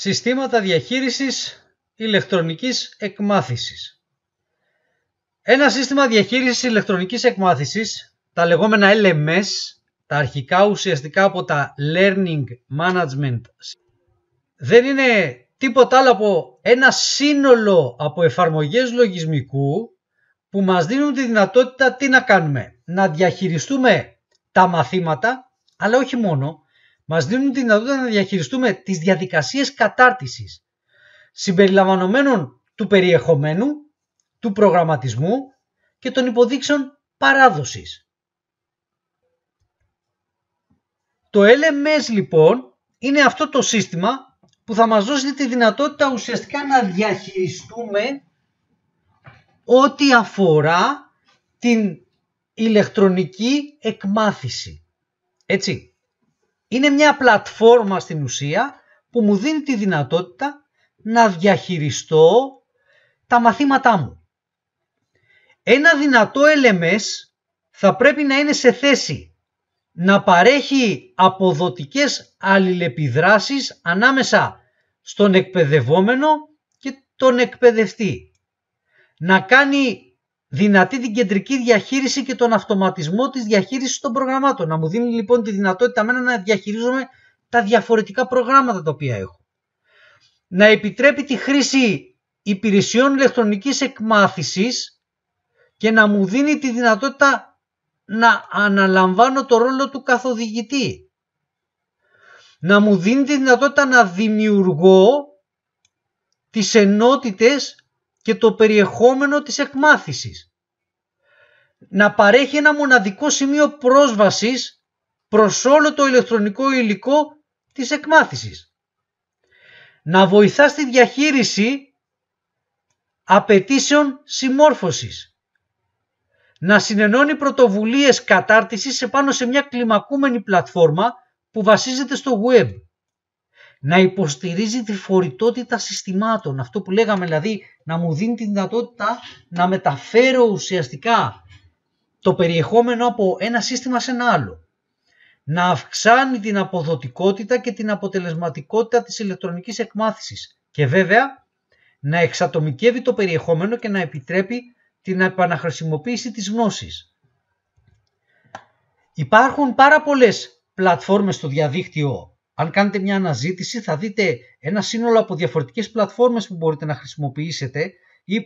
συστήματα διαχείρισης ηλεκτρονικής εκμάθησης. Ένα σύστημα διαχείρισης ηλεκτρονικής εκμάθησης, τα λεγόμενα LMS, τα αρχικά ουσιαστικά από τα Learning Management, δεν είναι τίποτα άλλο από ένα σύνολο από εφαρμογές λογισμικού που μας δίνουν τη δυνατότητα τι να κάνουμε, να διαχειριστούμε τα μαθήματα, αλλά όχι μόνο, μας δίνουν τη δυνατότητα να διαχειριστούμε τις διαδικασίες κατάρτισης συμπεριλαμβανομένων του περιεχομένου, του προγραμματισμού και των υποδείξεων παράδοσης. Το LMS λοιπόν είναι αυτό το σύστημα που θα μας δώσει τη δυνατότητα ουσιαστικά να διαχειριστούμε ό,τι αφορά την ηλεκτρονική εκμάθηση. Έτσι. Είναι μια πλατφόρμα στην ουσία που μου δίνει τη δυνατότητα να διαχειριστώ τα μαθήματά μου. Ένα δυνατό LMS θα πρέπει να είναι σε θέση να παρέχει αποδοτικές αλληλεπιδράσεις ανάμεσα στον εκπαιδευόμενο και τον εκπαιδευτή. Να κάνει δυνατή την κεντρική διαχείριση και τον αυτοματισμό της διαχείρισης των προγραμμάτων. Να μου δίνει λοιπόν τη δυνατότητα μένα να διαχειρίζομαι τα διαφορετικά προγράμματα τα οποία έχω. Να επιτρέπει τη χρήση υπηρεσιών ηλεκτρονικής εκμάθησης και να μου δίνει τη δυνατότητα να αναλαμβάνω το ρόλο του καθοδηγητή. Να μου δίνει τη δυνατότητα να δημιουργώ τις ενότητες και το περιεχόμενο της εκμάθησης. Να παρέχει ένα μοναδικό σημείο πρόσβασης προς όλο το ηλεκτρονικό υλικό της εκμάθησης. Να βοηθά στη διαχείριση απαιτήσεων συμμόρφωσης. Να συνενώνει πρωτοβουλίες κατάρτισης επάνω σε μια κλιμακούμενη πλατφόρμα που βασίζεται στο web να υποστηρίζει τη φορητότητα συστημάτων. Αυτό που λέγαμε δηλαδή να μου δίνει τη δυνατότητα να μεταφέρω ουσιαστικά το περιεχόμενο από ένα σύστημα σε ένα άλλο. Να αυξάνει την αποδοτικότητα και την αποτελεσματικότητα της ηλεκτρονικής εκμάθησης. Και βέβαια να εξατομικεύει το περιεχόμενο και να επιτρέπει την επαναχρησιμοποίηση της γνώσης. Υπάρχουν πάρα πολλές πλατφόρμες στο διαδίκτυο αν κάνετε μια αναζήτηση θα δείτε ένα σύνολο από διαφορετικές πλατφόρμες που μπορείτε να χρησιμοποιήσετε ή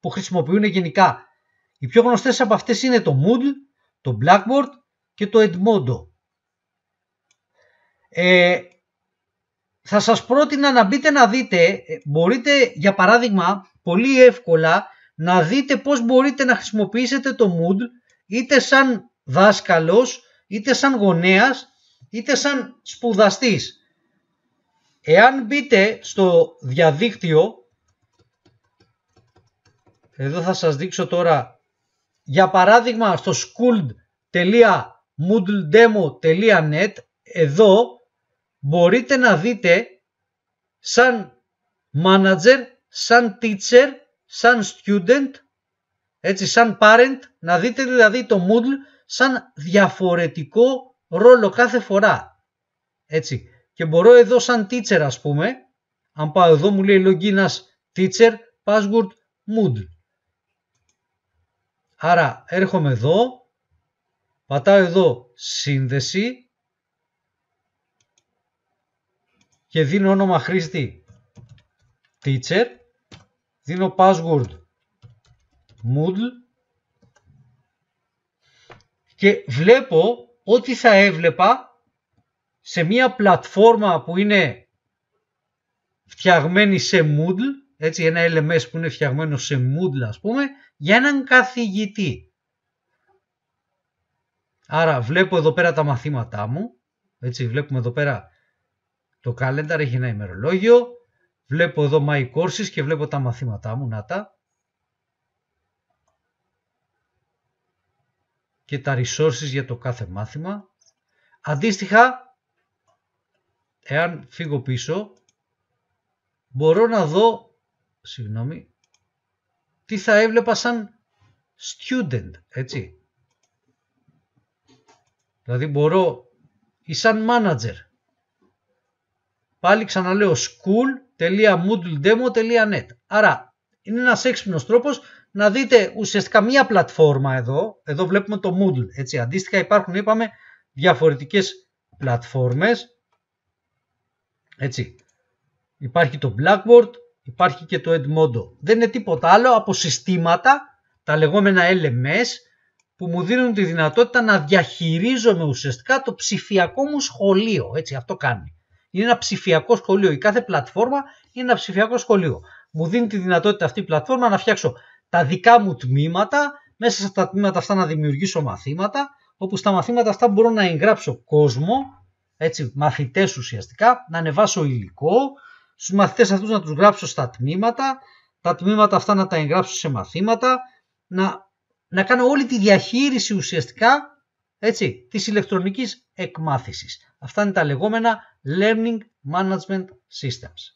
που χρησιμοποιούν γενικά. Οι πιο γνωστές από αυτές είναι το Moodle, το Blackboard και το Edmodo. Ε, θα σας πρότεινα να μπείτε να δείτε, ε, μπορείτε για παράδειγμα πολύ εύκολα να δείτε πώς μπορείτε να χρησιμοποιήσετε το Moodle είτε σαν δάσκαλος είτε σαν γονέας είτε σαν σπουδαστής. Εάν μπείτε στο διαδίκτυο, εδώ θα σας δείξω τώρα, για παράδειγμα στο school.moodledemo.net, εδώ μπορείτε να δείτε σαν manager, σαν teacher, σαν student, έτσι σαν parent, να δείτε δηλαδή το Moodle σαν διαφορετικό ρόλο κάθε φορά. Έτσι. Και μπορώ εδώ σαν teacher ας πούμε, αν πάω εδώ μου λέει as teacher, password, mood. Άρα έρχομαι εδώ, πατάω εδώ σύνδεση και δίνω όνομα χρήστη teacher, δίνω password Moodle και βλέπω ό,τι θα έβλεπα σε μία πλατφόρμα που είναι φτιαγμένη σε Moodle, έτσι ένα LMS που είναι φτιαγμένο σε Moodle ας πούμε, για έναν καθηγητή. Άρα βλέπω εδώ πέρα τα μαθήματά μου, έτσι βλέπουμε εδώ πέρα το calendar έχει ένα ημερολόγιο, βλέπω εδώ my courses και βλέπω τα μαθήματά μου, να τα, και τα resources για το κάθε μάθημα. Αντίστοιχα, εάν φύγω πίσω, μπορώ να δω, συγγνώμη, τι θα έβλεπα σαν student, έτσι. Δηλαδή μπορώ ή σαν manager. Πάλι ξαναλέω school.moodledemo.net Άρα είναι ένας έξυπνος τρόπος να δείτε ουσιαστικά μία πλατφόρμα εδώ. Εδώ βλέπουμε το Moodle. Έτσι. Αντίστοιχα υπάρχουν, είπαμε, διαφορετικές πλατφόρμες. Έτσι. Υπάρχει το Blackboard, υπάρχει και το Edmodo. Δεν είναι τίποτα άλλο από συστήματα, τα λεγόμενα LMS, που μου δίνουν τη δυνατότητα να διαχειρίζομαι ουσιαστικά το ψηφιακό μου σχολείο. Έτσι, αυτό κάνει. Είναι ένα ψηφιακό σχολείο. Η κάθε πλατφόρμα είναι ένα ψηφιακό σχολείο μου δίνει τη δυνατότητα αυτή η πλατφόρμα να φτιάξω τα δικά μου τμήματα, μέσα σε τα τμήματα αυτά να δημιουργήσω μαθήματα, όπου στα μαθήματα αυτά μπορώ να εγγράψω κόσμο, έτσι, μαθητές ουσιαστικά, να ανεβάσω υλικό, στους μαθητές αυτούς να τους γράψω στα τμήματα, τα τμήματα αυτά να τα εγγράψω σε μαθήματα, να, να κάνω όλη τη διαχείριση ουσιαστικά έτσι, της ηλεκτρονικής εκμάθησης. Αυτά είναι τα λεγόμενα Learning Management Systems.